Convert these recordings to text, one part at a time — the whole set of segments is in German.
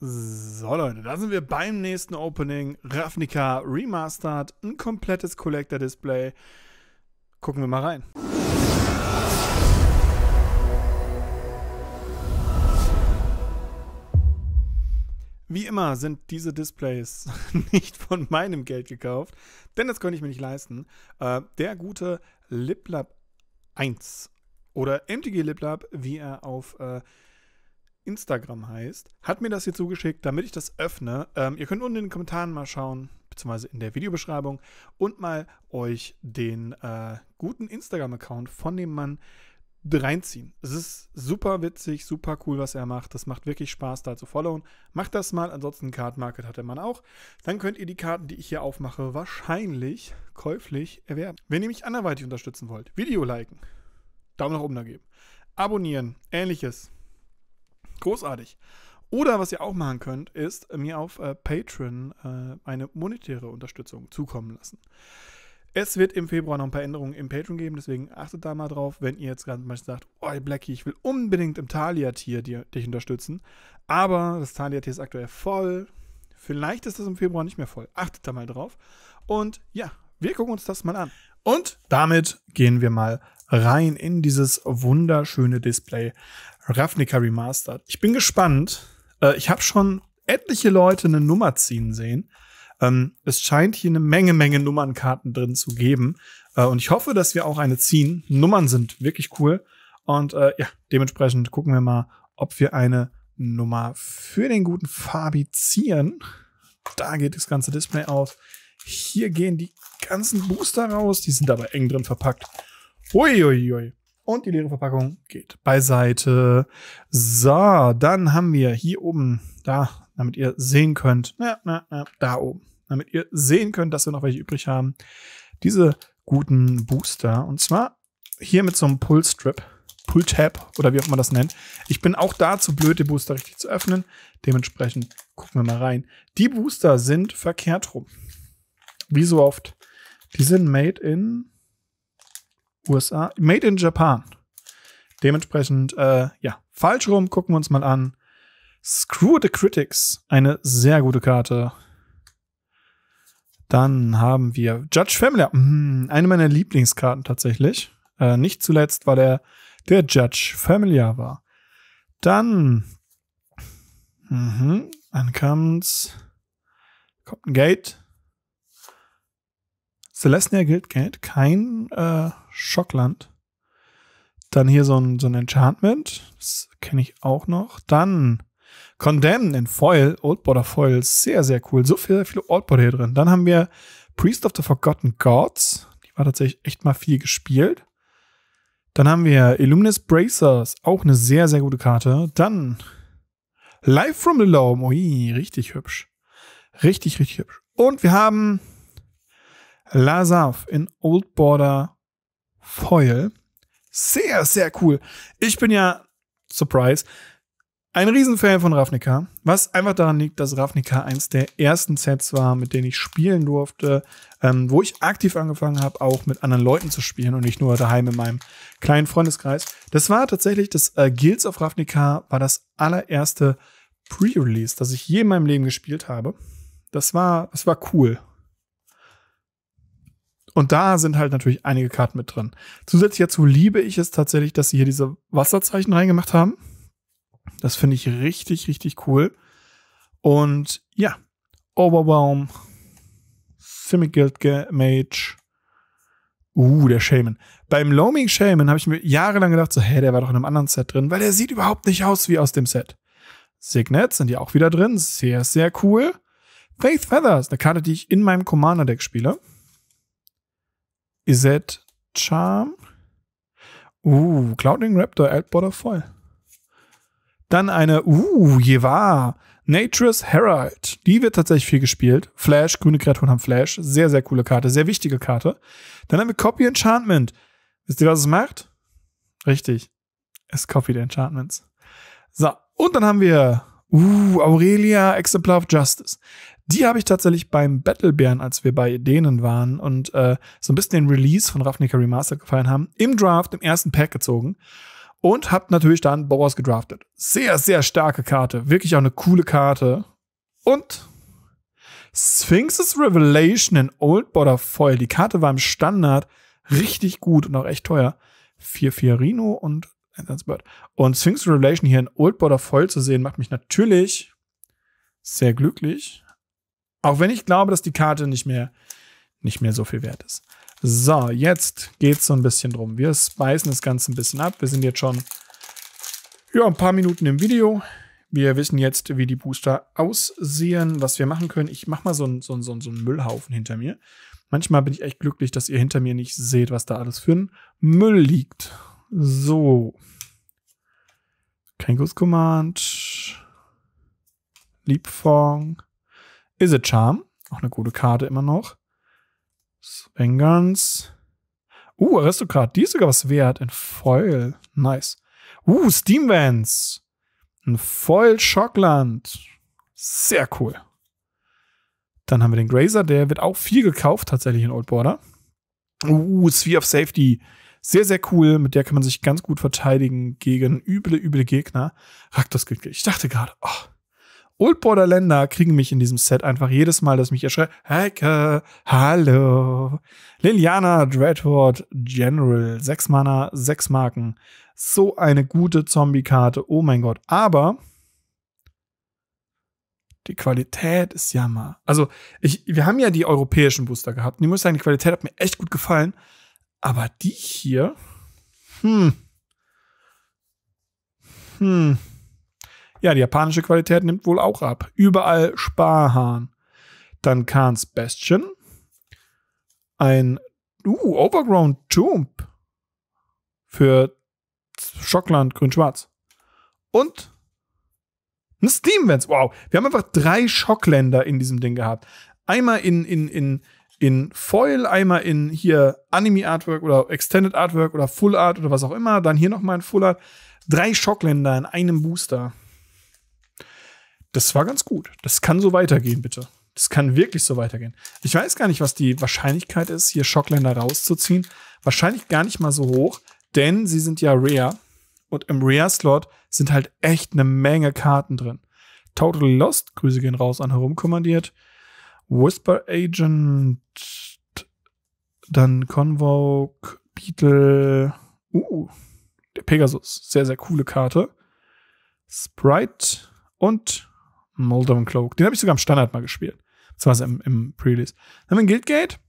So Leute, da sind wir beim nächsten Opening. Ravnica Remastered, ein komplettes Collector Display. Gucken wir mal rein. Wie immer sind diese Displays nicht von meinem Geld gekauft, denn das konnte ich mir nicht leisten. Äh, der gute LipLab 1 oder MTG LipLab, wie er auf äh, Instagram heißt, hat mir das hier zugeschickt, damit ich das öffne. Ähm, ihr könnt unten in den Kommentaren mal schauen, beziehungsweise in der Videobeschreibung und mal euch den äh, guten Instagram-Account von dem Mann reinziehen. Es ist super witzig, super cool, was er macht. Das macht wirklich Spaß, da zu followen. Macht das mal. Ansonsten Card Market hat der Mann auch. Dann könnt ihr die Karten, die ich hier aufmache, wahrscheinlich käuflich erwerben. Wenn ihr mich anderweitig unterstützen wollt, Video liken, Daumen nach oben da geben, abonnieren, ähnliches Großartig. Oder was ihr auch machen könnt, ist äh, mir auf äh, Patreon äh, eine monetäre Unterstützung zukommen lassen. Es wird im Februar noch ein paar Änderungen im Patreon geben, deswegen achtet da mal drauf, wenn ihr jetzt gerade mal sagt, oh Blackie, ich will unbedingt im Thalia-Tier dich unterstützen, aber das Thalia-Tier ist aktuell voll. Vielleicht ist das im Februar nicht mehr voll. Achtet da mal drauf. Und ja, wir gucken uns das mal an. Und damit gehen wir mal rein in dieses wunderschöne Display Ravnica Remastered. Ich bin gespannt. Äh, ich habe schon etliche Leute eine Nummer ziehen sehen. Ähm, es scheint hier eine Menge, Menge Nummernkarten drin zu geben. Äh, und ich hoffe, dass wir auch eine ziehen. Nummern sind wirklich cool. Und äh, ja, dementsprechend gucken wir mal, ob wir eine Nummer für den guten Fabi ziehen. Da geht das ganze Display auf. Hier gehen die ganzen Booster raus. Die sind aber eng drin verpackt. Uiuiui. Ui, ui. Und die leere Verpackung geht beiseite. So, dann haben wir hier oben, da, damit ihr sehen könnt, na, na, na, da oben, damit ihr sehen könnt, dass wir noch welche übrig haben, diese guten Booster. Und zwar hier mit so einem Pull-Strip, Pull-Tab oder wie auch immer das nennt. Ich bin auch dazu blöd, die Booster richtig zu öffnen. Dementsprechend gucken wir mal rein. Die Booster sind verkehrt rum wie so oft, die sind made in USA, made in Japan. Dementsprechend, äh, ja, falsch rum, gucken wir uns mal an. Screw the Critics, eine sehr gute Karte. Dann haben wir Judge Family, hm, eine meiner Lieblingskarten tatsächlich. Äh, nicht zuletzt, weil er der Judge Familiar war. Dann, mhm, dann kommt's, kommt ein Gate, Celestia Guildgate, kein äh, Schockland. Dann hier so ein, so ein Enchantment. Das kenne ich auch noch. Dann Condemn in Foil, Old Border Foil, sehr, sehr cool. So viele, viele Border hier drin. Dann haben wir Priest of the Forgotten Gods. Die war tatsächlich echt mal viel gespielt. Dann haben wir Illuminous Bracers, auch eine sehr, sehr gute Karte. Dann Life from the Loam, ui, richtig hübsch. Richtig, richtig hübsch. Und wir haben Lazav in Old Border Foil. Sehr, sehr cool. Ich bin ja, surprise, ein Riesenfan von Ravnica, was einfach daran liegt, dass Ravnica eins der ersten Sets war, mit denen ich spielen durfte, ähm, wo ich aktiv angefangen habe, auch mit anderen Leuten zu spielen und nicht nur daheim in meinem kleinen Freundeskreis. Das war tatsächlich das äh, Guilds of Ravnica, war das allererste Pre-Release, das ich je in meinem Leben gespielt habe. Das war, das war cool. Und da sind halt natürlich einige Karten mit drin. Zusätzlich dazu liebe ich es tatsächlich, dass sie hier diese Wasserzeichen reingemacht haben. Das finde ich richtig, richtig cool. Und ja, Overwhelm, Simic Guild Mage, Uh, der Shaman. Beim Loaming Shaman habe ich mir jahrelang gedacht, so, hä, der war doch in einem anderen Set drin, weil der sieht überhaupt nicht aus wie aus dem Set. Signet sind ja auch wieder drin, sehr, sehr cool. Faith Feathers, eine Karte, die ich in meinem Commander-Deck spiele. Izet Charm. Uh, Clouding Raptor, Altborder voll. Dann eine, uh, Jeva, Nature's Herald. Die wird tatsächlich viel gespielt. Flash, grüne Kreaturen haben Flash. Sehr, sehr coole Karte, sehr wichtige Karte. Dann haben wir Copy Enchantment. Wisst ihr, was es macht? Richtig. Es copy copied Enchantments. So, und dann haben wir, uh, Aurelia, Exemplar of Justice. Die habe ich tatsächlich beim Battlebären, als wir bei denen waren und äh, so ein bisschen den Release von Ravnica Remastered gefallen haben, im Draft, im ersten Pack gezogen und habe natürlich dann Boros gedraftet. Sehr, sehr starke Karte. Wirklich auch eine coole Karte. Und Sphinx's Revelation in Old Border Foil. Die Karte war im Standard richtig gut und auch echt teuer. 4-4 Rino und und Sphinx's Revelation hier in Old Border Foil zu sehen, macht mich natürlich sehr glücklich. Auch wenn ich glaube, dass die Karte nicht mehr, nicht mehr so viel wert ist. So, jetzt geht es so ein bisschen drum. Wir speisen das Ganze ein bisschen ab. Wir sind jetzt schon ja, ein paar Minuten im Video. Wir wissen jetzt, wie die Booster aussehen, was wir machen können. Ich mache mal so einen so einen, so einen Müllhaufen hinter mir. Manchmal bin ich echt glücklich, dass ihr hinter mir nicht seht, was da alles für ein Müll liegt. So. Kengos Command. Liebfong. Is a Charm. Auch eine gute Karte immer noch. Swingans. Uh, Aristokrat. Die ist sogar was wert. In Foil. Nice. Uh, Steam Vans. Ein Foil Schockland. Sehr cool. Dann haben wir den Grazer. Der wird auch viel gekauft tatsächlich in Old Border. Uh, Sphere of Safety. Sehr, sehr cool. Mit der kann man sich ganz gut verteidigen gegen üble, üble Gegner. Raktos Ich dachte gerade, oh, Old Border Länder kriegen mich in diesem Set einfach jedes Mal, dass mich erschreckt. Hecke, hallo. Liliana Dreadhorde General. Sechs Mana, sechs Marken. So eine gute Zombie-Karte. Oh mein Gott. Aber die Qualität ist ja mal. Also, ich, wir haben ja die europäischen Booster gehabt. Und ich muss sagen, die Qualität hat mir echt gut gefallen. Aber die hier. Hm. Hm. Ja, die japanische Qualität nimmt wohl auch ab. Überall Sparhahn. Dann Kahns Bastion. Ein uh, Overgrown Tomb für Schockland Grün-Schwarz. Und ein Steam Vents. Wow. Wir haben einfach drei Schockländer in diesem Ding gehabt. Einmal in, in, in, in Foil, einmal in hier Anime Artwork oder Extended Artwork oder Full Art oder was auch immer. Dann hier nochmal ein Full Art. Drei Schockländer in einem Booster das war ganz gut. Das kann so weitergehen, bitte. Das kann wirklich so weitergehen. Ich weiß gar nicht, was die Wahrscheinlichkeit ist, hier Schockländer rauszuziehen. Wahrscheinlich gar nicht mal so hoch, denn sie sind ja rare. Und im Rare-Slot sind halt echt eine Menge Karten drin. Total Lost, Grüße gehen raus an herumkommandiert. Whisper Agent, dann Convoke, Beetle, uh, der Pegasus, sehr, sehr coole Karte. Sprite und Moldovan Cloak. Den habe ich sogar im Standard mal gespielt. Beziehungsweise im, im Pre-Release. Dann haben wir ein Guildgate.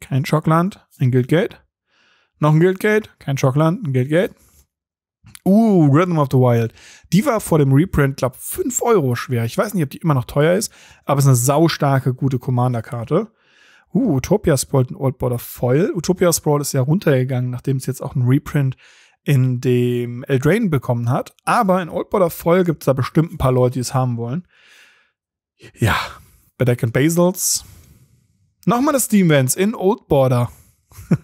Kein Schockland. Ein Guildgate. Noch ein Guildgate. Kein Schockland. Ein Guildgate. Uh, Rhythm of the Wild. Die war vor dem Reprint, glaube ich, 5 Euro schwer. Ich weiß nicht, ob die immer noch teuer ist, aber es ist eine saustarke, gute Commander-Karte. Uh, Utopia Sprawl, ein Old Border Foil. Utopia Sprawl ist ja runtergegangen, nachdem es jetzt auch ein Reprint in dem Eldraine bekommen hat. Aber in Old Border Foil gibt es da bestimmt ein paar Leute, die es haben wollen. Ja, Bedeck and Basils. Nochmal das Steam Vents in Old Border.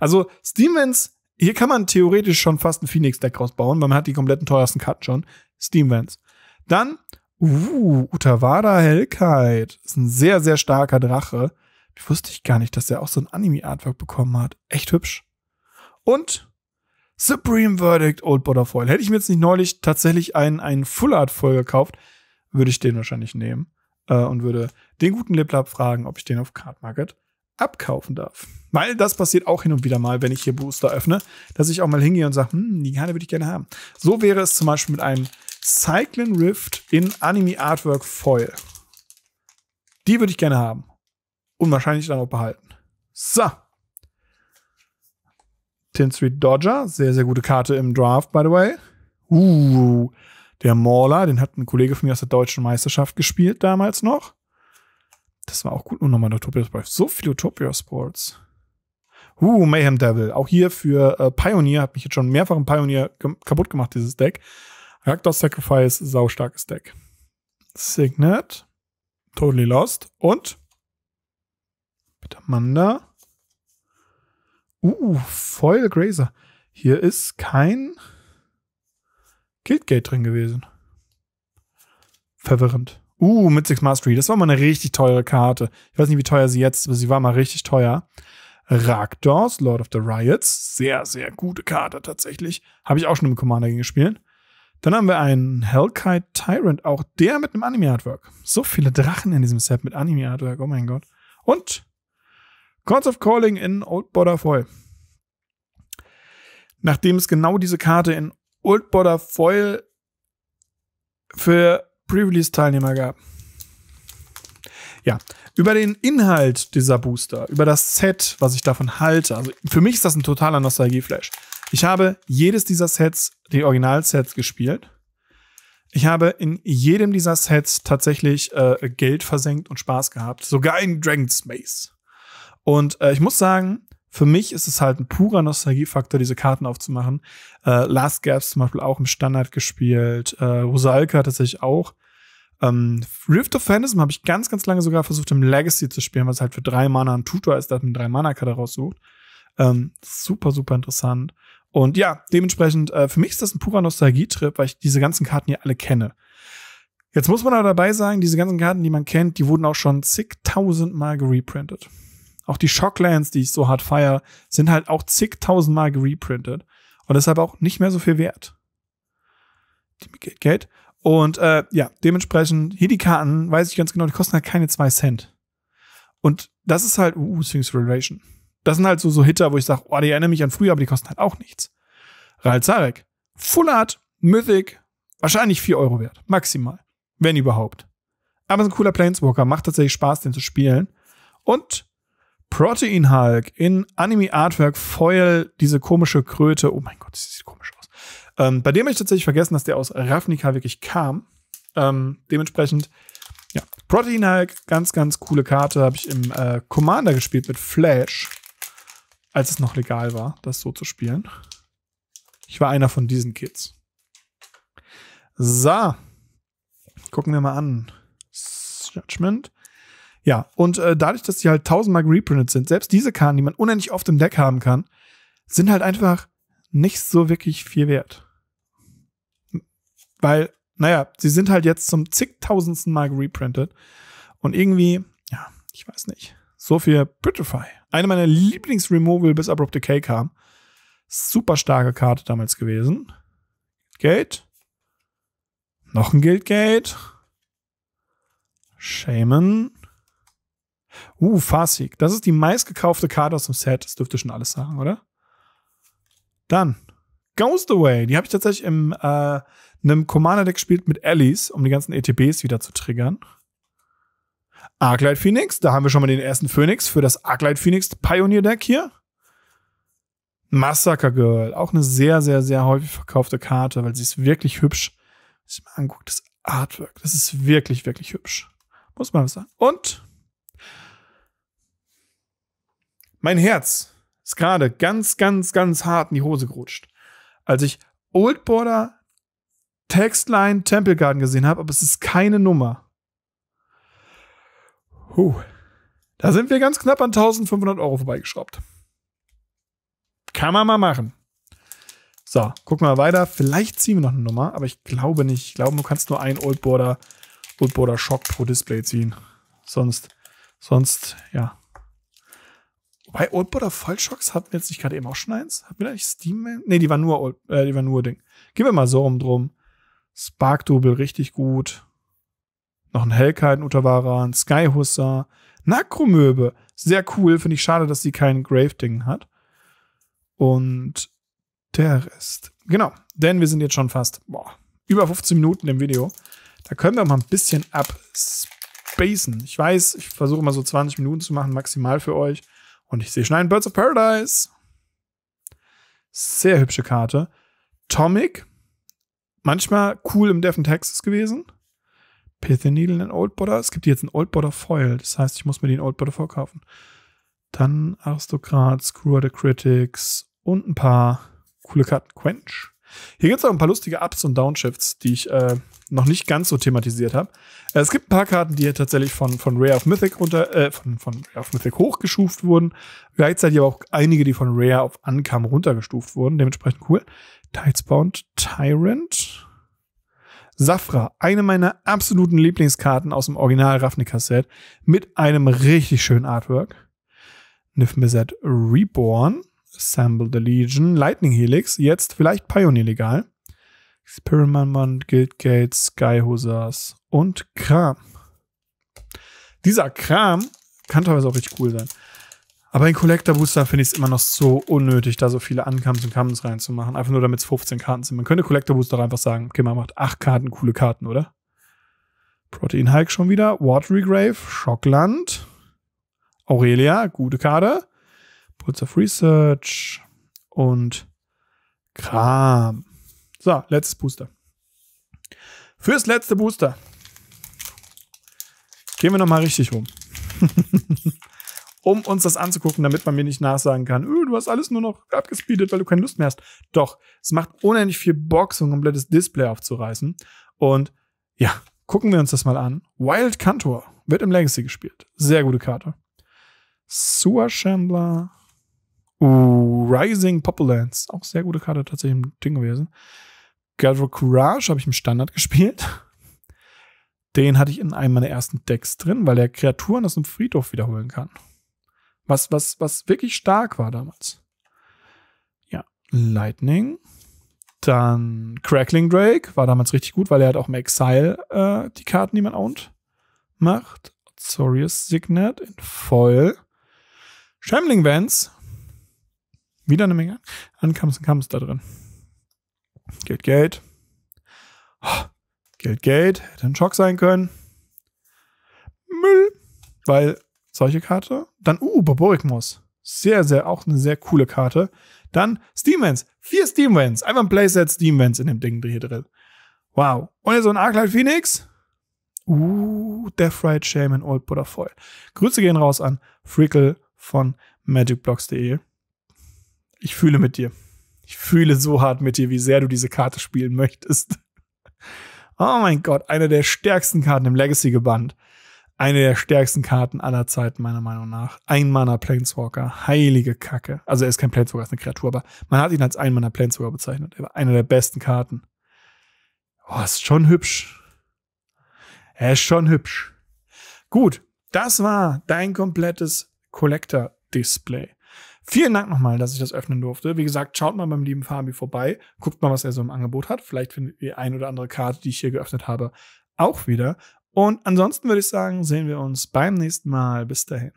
also Steam Vents, hier kann man theoretisch schon fast ein Phoenix Deck rausbauen, weil man hat die kompletten teuersten Cut schon. Steam Vents. Dann, uh, Utavada Hellkite. Ist ein sehr, sehr starker Drache. Wusste ich gar nicht, dass der auch so ein Anime-Artwork bekommen hat. Echt hübsch. Und Supreme Verdict Old Foil. Hätte ich mir jetzt nicht neulich tatsächlich einen, einen Full Art Foil gekauft, würde ich den wahrscheinlich nehmen äh, und würde den guten Liplab fragen, ob ich den auf Card Market abkaufen darf. Weil das passiert auch hin und wieder mal, wenn ich hier Booster öffne, dass ich auch mal hingehe und sage, hm, die Karte würde ich gerne haben. So wäre es zum Beispiel mit einem Cycling Rift in Anime Artwork Foil. Die würde ich gerne haben. Und wahrscheinlich dann auch behalten. So. 10 Street Dodger, sehr, sehr gute Karte im Draft, by the way. Uh, der Mauler, den hat ein Kollege von mir aus der deutschen Meisterschaft gespielt damals noch. Das war auch gut, nur nochmal Utopia Sports. So viele Utopia Sports. Uh, Mayhem Devil. Auch hier für äh, Pioneer, hat mich jetzt schon mehrfach ein Pioneer kaputt gemacht, dieses Deck. Raktor Sacrifice, saustarkes Deck. Signet, Totally Lost und Bitte Manda. Uh, Foil Grazer. Hier ist kein Guildgate drin gewesen. Verwirrend. Uh, mit Six Mastery. Das war mal eine richtig teure Karte. Ich weiß nicht, wie teuer sie jetzt ist, aber sie war mal richtig teuer. Ragdors, Lord of the Riots. Sehr, sehr gute Karte tatsächlich. Habe ich auch schon im Commander gegen gespielt. Dann haben wir einen Hellkite Tyrant, auch der mit einem Anime-Artwork. So viele Drachen in diesem Set mit Anime-Artwork, oh mein Gott. Und Courts of Calling in Old Border Foil. Nachdem es genau diese Karte in Old Border Foil für Pre-Release-Teilnehmer gab. Ja, über den Inhalt dieser Booster, über das Set, was ich davon halte. Also für mich ist das ein totaler Nostalgieflash. Ich habe jedes dieser Sets, die Original-Sets, gespielt. Ich habe in jedem dieser Sets tatsächlich äh, Geld versenkt und Spaß gehabt. Sogar in Dragon's Maze. Und äh, ich muss sagen, für mich ist es halt ein purer Nostalgiefaktor, diese Karten aufzumachen. Äh, Last Gaps zum Beispiel auch im Standard gespielt. Äh, Rosalka tatsächlich auch. Ähm, Rift of Phantasm habe ich ganz, ganz lange sogar versucht, im Legacy zu spielen, was halt für drei Mana ein Tutor ist, der einen drei Mana-Karte raussucht. Ähm, super, super interessant. Und ja, dementsprechend, äh, für mich ist das ein purer Nostalgietrip, weil ich diese ganzen Karten hier alle kenne. Jetzt muss man aber dabei sagen, diese ganzen Karten, die man kennt, die wurden auch schon zigtausendmal gereprintet. Auch die Shocklands, die ich so hart feier, sind halt auch zigtausendmal gereprintet. Und deshalb auch nicht mehr so viel wert. Die Geld. Und äh, ja, dementsprechend, hier die Karten, weiß ich ganz genau, die kosten halt keine zwei Cent. Und das ist halt, uh, Sphinx Relation. Das sind halt so, so Hitter, wo ich sage, oh, die erinnern mich an früher, aber die kosten halt auch nichts. Rahl Zarek, Full Art, Mythic, wahrscheinlich 4 Euro wert, maximal, wenn überhaupt. Aber so ein cooler Planeswalker, macht tatsächlich Spaß, den zu spielen. Und Protein Hulk in Anime Artwork Foil, diese komische Kröte. Oh mein Gott, das sieht komisch aus. Ähm, bei dem habe ich tatsächlich vergessen, dass der aus Ravnica wirklich kam. Ähm, dementsprechend, ja. Protein Hulk, ganz, ganz coole Karte. Habe ich im äh, Commander gespielt mit Flash, als es noch legal war, das so zu spielen. Ich war einer von diesen Kids. So. Gucken wir mal an. Judgment. Ja, und äh, dadurch, dass die halt tausendmal reprintet sind, selbst diese Karten, die man unendlich oft im Deck haben kann, sind halt einfach nicht so wirklich viel wert. Weil, naja, sie sind halt jetzt zum zigtausendsten Mal reprintet. Und irgendwie, ja, ich weiß nicht. So viel Petrify. Eine meiner Lieblings-Removal bis Abrupt Decay kam. Super starke Karte damals gewesen. Gate. Noch ein Guild Gate. Shaman. Uh, Farsig. Das ist die meistgekaufte Karte aus dem Set. Das dürfte schon alles sagen, oder? Dann Ghost Away. Die habe ich tatsächlich in äh, einem Commander-Deck gespielt mit Allies, um die ganzen ETBs wieder zu triggern. Arclight Phoenix. Da haben wir schon mal den ersten Phoenix für das Arclight Phoenix Pioneer Deck hier. Massacre Girl. Auch eine sehr, sehr, sehr häufig verkaufte Karte, weil sie ist wirklich hübsch. Wenn ich mal anguckt, das Artwork. Das ist wirklich, wirklich hübsch. Muss man was sagen. Und Mein Herz ist gerade ganz, ganz, ganz hart in die Hose gerutscht, als ich Old Border Textline Temple Garden gesehen habe, aber es ist keine Nummer. Puh. Da sind wir ganz knapp an 1500 Euro vorbeigeschraubt. Kann man mal machen. So, gucken wir mal weiter. Vielleicht ziehen wir noch eine Nummer, aber ich glaube nicht. Ich glaube, du kannst nur einen Old Border, Old Border Shock pro Display ziehen. Sonst, sonst, ja, Wobei Oldboy oder Fallshocks hatten wir jetzt nicht gerade eben auch schon eins? Hatten wir da nicht Steam? Man? Ne, die war nur Old, äh, die war nur Ding. Gehen wir mal so rum drum. Spark Double richtig gut. Noch ein Hellkite, ein Utavaran, Sky Hussar, Nakromöbe. Sehr cool, finde ich schade, dass sie kein Grave Ding hat. Und der Rest. Genau, denn wir sind jetzt schon fast boah, über 15 Minuten im Video. Da können wir mal ein bisschen abspacen. Ich weiß, ich versuche mal so 20 Minuten zu machen, maximal für euch. Und ich sehe schon einen Birds of Paradise. Sehr hübsche Karte. Tomic. Manchmal cool im Death in Texas gewesen. Pithy Needle in Old Border. Es gibt jetzt einen Old Border Foil. Das heißt, ich muss mir den Old Border vorkaufen. Dann Aristokrat, Screw the Critics und ein paar coole Karten. Quench. Hier gibt es auch ein paar lustige Ups und Downshifts, die ich äh, noch nicht ganz so thematisiert habe. Äh, es gibt ein paar Karten, die hier tatsächlich von, von Rare of Mythic runter, äh, von, von Rare auf Mythic hochgeschuft wurden. Gleichzeitig aber auch einige, die von Rare auf Ankam runtergestuft wurden. Dementsprechend cool. Tidesbound Tyrant. Safra, eine meiner absoluten Lieblingskarten aus dem Original Ravnica-Set mit einem richtig schönen Artwork. Nifmizet Reborn. Assemble the Legion, Lightning Helix, jetzt vielleicht Pioneer legal. Experiment, Guild Gates, Sky Hussars und Kram. Dieser Kram kann teilweise auch richtig cool sein. Aber in Collector Booster finde ich es immer noch so unnötig, da so viele Ancomes und Kams reinzumachen. Einfach nur damit es 15 Karten sind. Man könnte Collector Booster auch einfach sagen, okay, man macht 8 Karten, coole Karten, oder? Protein Hulk schon wieder. Watery Grave, Schockland. Aurelia, gute Karte. Puls of Research und Kram. So, letztes Booster. Fürs letzte Booster gehen wir nochmal richtig rum. um uns das anzugucken, damit man mir nicht nachsagen kann, öh, du hast alles nur noch abgespeedet, weil du keine Lust mehr hast. Doch, es macht unendlich viel Bock, so ein komplettes Display aufzureißen. Und ja, gucken wir uns das mal an. Wild Cantor wird im Legacy gespielt. Sehr gute Karte. Sewer Shambler, Uh, Rising Populance, auch sehr gute Karte tatsächlich im Ding gewesen. Gather Courage habe ich im Standard gespielt. Den hatte ich in einem meiner ersten Decks drin, weil er Kreaturen aus dem Friedhof wiederholen kann. Was, was, was wirklich stark war damals. Ja, Lightning. Dann Crackling Drake war damals richtig gut, weil er hat auch im Exile äh, die Karten, die man owned, macht. Azorius Signet in Foil. Shambling Vans wieder eine Menge Ankamps und Kamps da drin. Geld, Geld. Oh, Geld, Geld. Hätte ein Schock sein können. Müll. Weil solche Karte. Dann, uh, Boborikmus. Sehr, sehr, auch eine sehr coole Karte. Dann Steamwens. Vier Steamwens. Einfach ein Playset Steamwens in dem Ding hier drin. Wow. Und jetzt so ein Arclight Phoenix. Uh, Death Ride Shaman Old Buddha Foil. Grüße gehen raus an Frickle von magicblocks.de ich fühle mit dir. Ich fühle so hart mit dir, wie sehr du diese Karte spielen möchtest. Oh mein Gott, eine der stärksten Karten im legacy gebannt. Eine der stärksten Karten aller Zeiten, meiner Meinung nach. Ein Mana Planeswalker. Heilige Kacke. Also er ist kein Planeswalker, er ist eine Kreatur, aber man hat ihn als ein Mana Planeswalker bezeichnet. Er war eine der besten Karten. Oh, ist schon hübsch. Er ist schon hübsch. Gut, das war dein komplettes Collector-Display. Vielen Dank nochmal, dass ich das öffnen durfte. Wie gesagt, schaut mal beim lieben Fabi vorbei, guckt mal, was er so im Angebot hat. Vielleicht findet ihr ein oder andere Karte, die ich hier geöffnet habe, auch wieder. Und ansonsten würde ich sagen, sehen wir uns beim nächsten Mal. Bis dahin.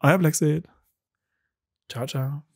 Euer Blackseed. Ciao, ciao.